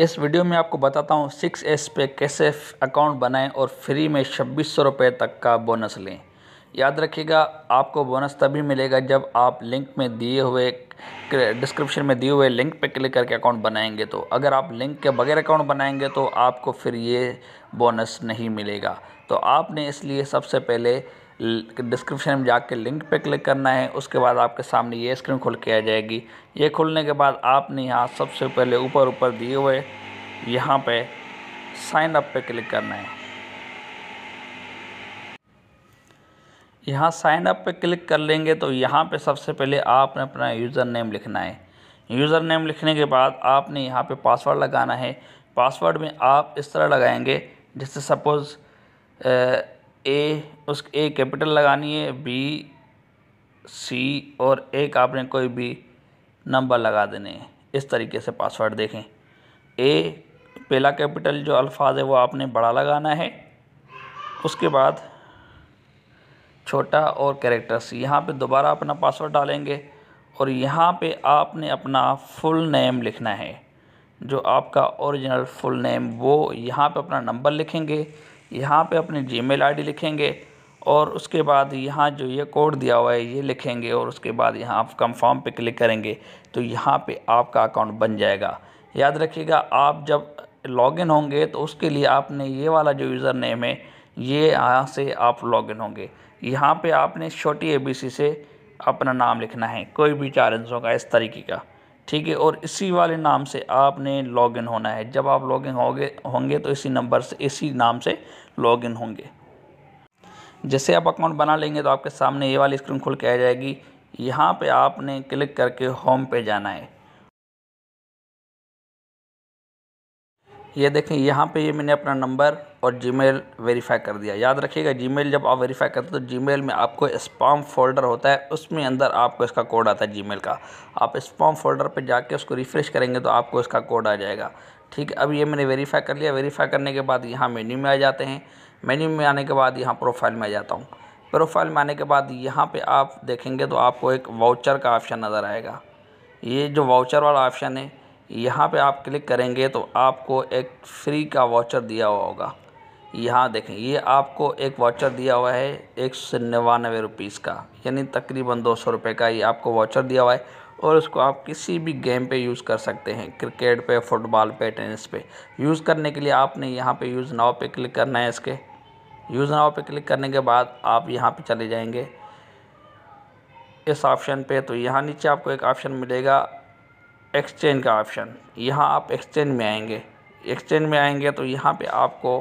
इस वीडियो में आपको बताता हूँ सिक्स एस पे कैसे अकाउंट बनाएं और फ्री में छब्बीस सौ रुपये तक का बोनस लें याद रखिएगा आपको बोनस तभी मिलेगा जब आप लिंक में दिए हुए डिस्क्रिप्शन में दिए हुए लिंक पर क्लिक करके अकाउंट बनाएंगे तो अगर आप लिंक के बगैर अकाउंट बनाएंगे तो आपको फिर ये बोनस नहीं मिलेगा तो आपने इसलिए सबसे पहले डिस्क्रिप्शन में जाके लिंक पे क्लिक करना है उसके बाद आपके सामने ये स्क्रीन खुल के आ जाएगी ये खुलने के बाद आपने यहाँ सबसे पहले ऊपर ऊपर दिए हुए यहाँ पे साइन अप पे क्लिक करना है यहाँ साइन अप पे क्लिक कर लेंगे तो यहाँ पे सबसे पहले आपने अपना यूज़र नेम लिखना है यूज़र नेम लिखने के बाद आपने यहाँ पे पासवर्ड लगाना है पासवर्ड में आप इस तरह लगाएंगे जैसे सपोज़ ए उस ए कैपिटल लगानी है बी सी और एक आपने कोई भी नंबर लगा देने हैं इस तरीके से पासवर्ड देखें ए पहला कैपिटल जो अल्फाज है वो आपने बड़ा लगाना है उसके बाद छोटा और कैरेक्टर्स यहाँ पे दोबारा अपना पासवर्ड डालेंगे और यहाँ पे आपने अपना फुल नेम लिखना है जो आपका ओरिजिनल फुल नेम वो यहाँ पे अपना नंबर लिखेंगे यहाँ पे अपनी जीमेल आईडी लिखेंगे और उसके बाद यहाँ जो ये कोड दिया हुआ है ये लिखेंगे और उसके बाद यहाँ आप कंफर्म पे क्लिक करेंगे तो यहाँ पे आपका अकाउंट बन जाएगा याद रखिएगा आप जब लॉगिन होंगे तो उसके लिए आपने ये वाला जो यूज़र नेम है ये यहाँ से आप लॉगिन होंगे यहाँ पे आपने छोटी एबीसी से अपना नाम लिखना है कोई भी चैलेंज होगा इस तरीके का ठीक है और इसी वाले नाम से आपने लॉगिन होना है जब आप लॉगिन होंगे होंगे तो इसी नंबर से इसी नाम से लॉगिन होंगे जैसे आप अकाउंट बना लेंगे तो आपके सामने ये वाली स्क्रीन खुल के आ जाएगी यहाँ पे आपने क्लिक करके होम पे जाना है ये देखें यहाँ पे ये मैंने अपना नंबर और जीमेल वेरीफाई कर दिया याद रखिएगा जीमेल जब आप वेरीफाई करते हो तो जीमेल में आपको स्पाम फोल्डर होता है उसमें अंदर आपको इसका कोड आता है जीमेल का आप स्पाम फोल्डर पर जाके उसको रिफ़्रेश करेंगे तो आपको इसका कोड आ जाएगा ठीक है अब ये मैंने वेरीफाई कर लिया वेरीफाई करने के बाद यहाँ मेन्यू में आ जाते हैं मेन्यू में आने के बाद यहाँ प्रोफाइल में आ जाता हूँ प्रोफाइल में आने के बाद यहाँ पर आप देखेंगे तो आपको एक वाउचर का ऑप्शन नज़र आएगा ये जो वाउचर वाला ऑप्शन है यहाँ पे आप क्लिक करेंगे तो आपको एक फ्री का वाउचर दिया हुआ होगा यहाँ देखें ये आपको एक वाचर दिया हुआ है एक सौ निन्यानवे रुपीज़ का यानी तकरीबन दो सौ रुपये का ये आपको वाचर दिया हुआ है और उसको आप किसी भी गेम पे यूज़ कर सकते हैं क्रिकेट पे फुटबॉल पे टेनिस पे यूज़ करने के लिए आपने यहाँ पे यूज़ नाव पे क्लिक करना है इसके यूज़ नाव पे क्लिक करने के बाद आप यहाँ पे चले जाएंगे इस ऑप्शन पे तो यहाँ नीचे आपको एक ऑप्शन मिलेगा एक्सचेंज का ऑप्शन यहाँ आप एक्सचेंज में आएंगे एक्सचेंज में आएंगे तो यहाँ पर आपको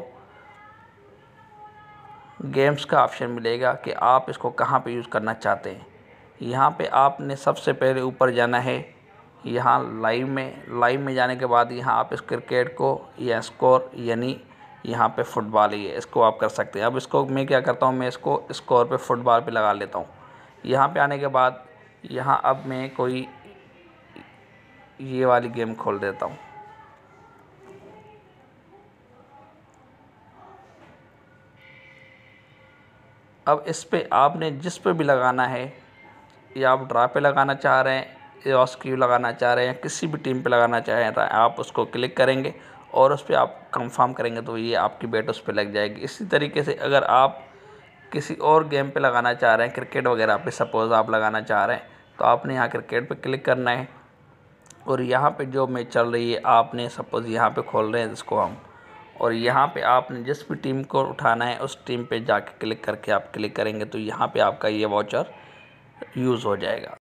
गेम्स का ऑप्शन मिलेगा कि आप इसको कहाँ पे यूज़ करना चाहते हैं यहाँ पे आपने सबसे पहले ऊपर जाना है यहाँ लाइव में लाइव में जाने के बाद यहाँ आप इस क्रिकेट को या स्कोर यानी यहाँ पे फुटबॉल ही है इसको आप कर सकते हैं अब इसको मैं क्या करता हूँ मैं इसको स्कोर पे फुटबॉल पे लगा लेता हूँ यहाँ पे आने के बाद यहाँ अब मैं कोई ये वाली गेम खोल देता हूँ अब इस पर आपने जिस पर भी लगाना है या आप ड्रा पे लगाना चाह रहे हैं या ऑस्क्यू लगाना चाह रहे हैं किसी भी टीम पे लगाना चाह रहे तो आप उसको क्लिक करेंगे और उस पर आप कंफर्म करेंगे तो ये आपकी बेट उस पर लग जाएगी इसी तरीके से अगर आप किसी और गेम पे लगाना चाह रहे हैं क्रिकेट वगैरह पे सपोज़ आप लगाना चाह रहे हैं तो आपने यहाँ क्रिकेट पे क्लिक करना है और यहाँ पे जो मैच चल रही है आपने सपोज़ यहाँ पे खोल रहे हैं इसको हम और यहाँ पे आपने जिस भी टीम को उठाना है उस टीम पे जाके क्लिक करके आप क्लिक करेंगे तो यहाँ पे आपका ये वाचर यूज़ हो जाएगा